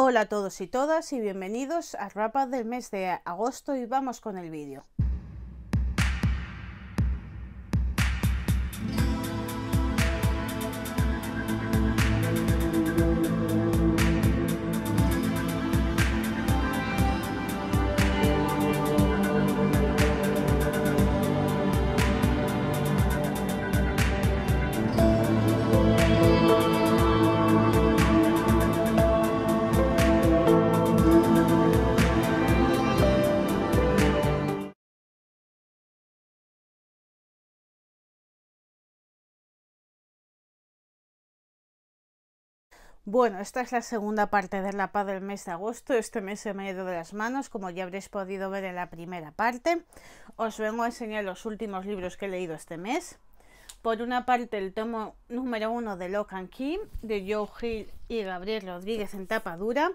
Hola a todos y todas y bienvenidos a rapa del mes de agosto y vamos con el vídeo. Bueno, esta es la segunda parte de la paz del mes de agosto. Este mes se me ha ido de las manos, como ya habréis podido ver en la primera parte. Os vengo a enseñar los últimos libros que he leído este mes. Por una parte, el tomo número uno de Lock and Key, de Joe Hill y Gabriel Rodríguez en tapa dura.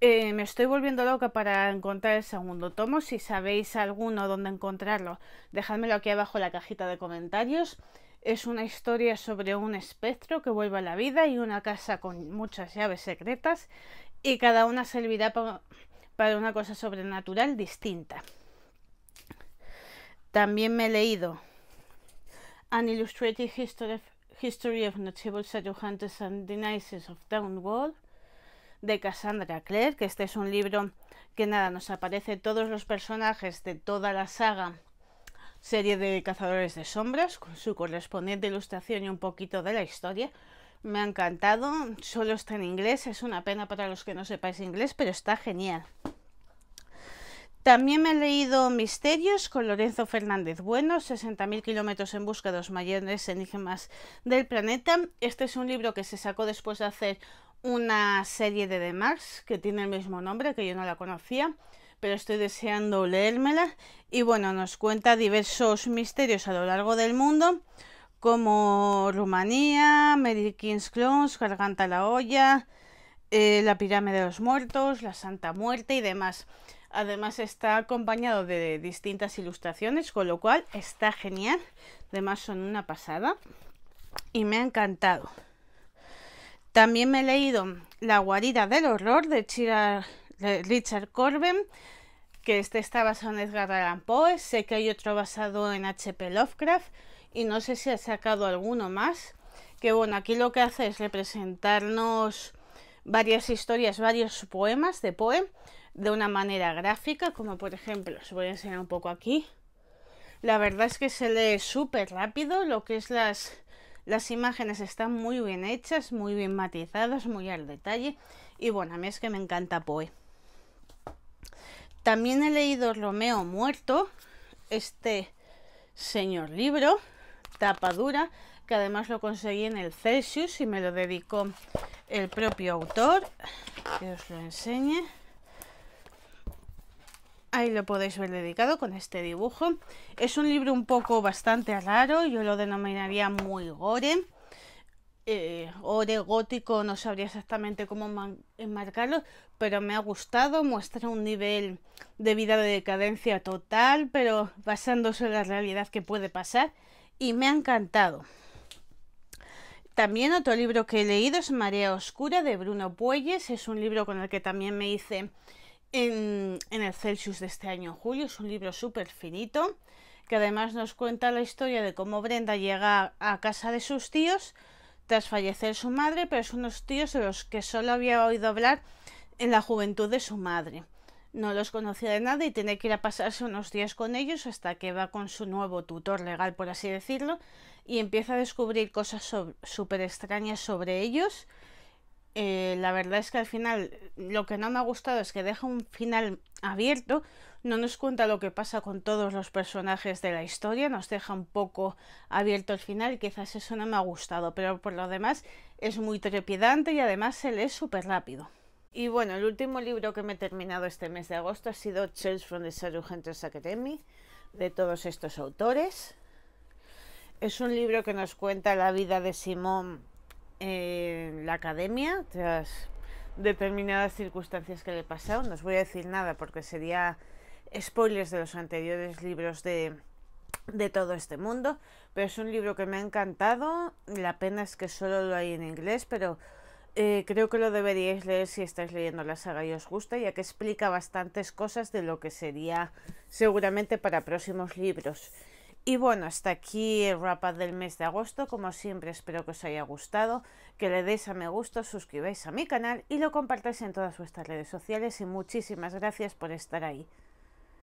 Eh, me estoy volviendo loca para encontrar el segundo tomo. Si sabéis alguno dónde encontrarlo, dejadmelo aquí abajo en la cajita de comentarios. Es una historia sobre un espectro que vuelve a la vida y una casa con muchas llaves secretas y cada una servirá para una cosa sobrenatural distinta. También me he leído An Illustrated History of, Notable Shadowhunters and Denises of Downwall de Cassandra Clare, que este es un libro que nada, nos aparece todos los personajes de toda la saga serie de Cazadores de Sombras, con su correspondiente ilustración y un poquito de la historia. Me ha encantado, solo está en inglés, es una pena para los que no sepáis inglés, pero está genial. También me he leído Misterios con Lorenzo Fernández Bueno, 60.000 kilómetros en busca de los mayores enigmas del planeta. Este es un libro que se sacó después de hacer una serie de The que tiene el mismo nombre, que yo no la conocía pero estoy deseando leérmela. Y bueno, nos cuenta diversos misterios a lo largo del mundo, como Rumanía, Mary King's Clones, Garganta la Olla, eh, la Pirámide de los Muertos, la Santa Muerte y demás. Además está acompañado de distintas ilustraciones, con lo cual está genial. Además son una pasada y me ha encantado. También me he leído La guarida del horror de Chira Richard Corben, que este está basado en Edgar Allan Poe, sé que hay otro basado en H.P. Lovecraft y no sé si ha sacado alguno más, que bueno, aquí lo que hace es representarnos varias historias, varios poemas de Poe de una manera gráfica, como por ejemplo, os voy a enseñar un poco aquí. La verdad es que se lee súper rápido, lo que es las, las imágenes están muy bien hechas, muy bien matizadas, muy al detalle. Y bueno, a mí es que me encanta Poe. También he leído Romeo Muerto, este señor libro, tapadura, que además lo conseguí en el Celsius y me lo dedicó el propio autor, que os lo enseñe. Ahí lo podéis ver dedicado con este dibujo. Es un libro un poco bastante raro, yo lo denominaría muy gore eh, gótico, no sabría exactamente cómo enmarcarlo, pero me ha gustado, muestra un nivel de vida de decadencia total, pero basándose en la realidad que puede pasar, y me ha encantado. También otro libro que he leído es Marea Oscura de Bruno Puelles, es un libro con el que también me hice en, el Celsius de este año, julio, es un libro súper finito que además nos cuenta la historia de cómo Brenda llega a casa de sus tíos, tras fallecer su madre, pero son unos tíos de los que solo había oído hablar en la juventud de su madre. No los conocía de nada y tiene que ir a pasarse unos días con ellos hasta que va con su nuevo tutor legal, por así decirlo, y empieza a descubrir cosas súper extrañas sobre ellos eh, la verdad es que al final lo que no me ha gustado es que deja un final abierto, no nos cuenta lo que pasa con todos los personajes de la historia, nos deja un poco abierto el final, quizás eso no me ha gustado, pero por lo demás es muy trepidante y además se lee súper rápido. Y bueno, el último libro que me he terminado este mes de agosto ha sido Tales from the gente Academy, de todos estos autores. Es un libro que nos cuenta la vida de Simón en la academia tras determinadas circunstancias que le pasaron. No os voy a decir nada porque sería spoilers de los anteriores libros de, todo este mundo, pero es un libro que me ha encantado. La pena es que solo lo hay en inglés, pero eh, creo que lo deberíais leer si estáis leyendo la saga y os gusta, ya que explica bastantes cosas de lo que sería seguramente para próximos libros. Y bueno, hasta aquí el wrap up del mes de agosto. Como siempre, espero que os haya gustado, que le deis a me gusta, suscribáis a mi canal y lo compartáis en todas vuestras redes sociales. Y muchísimas gracias por estar ahí.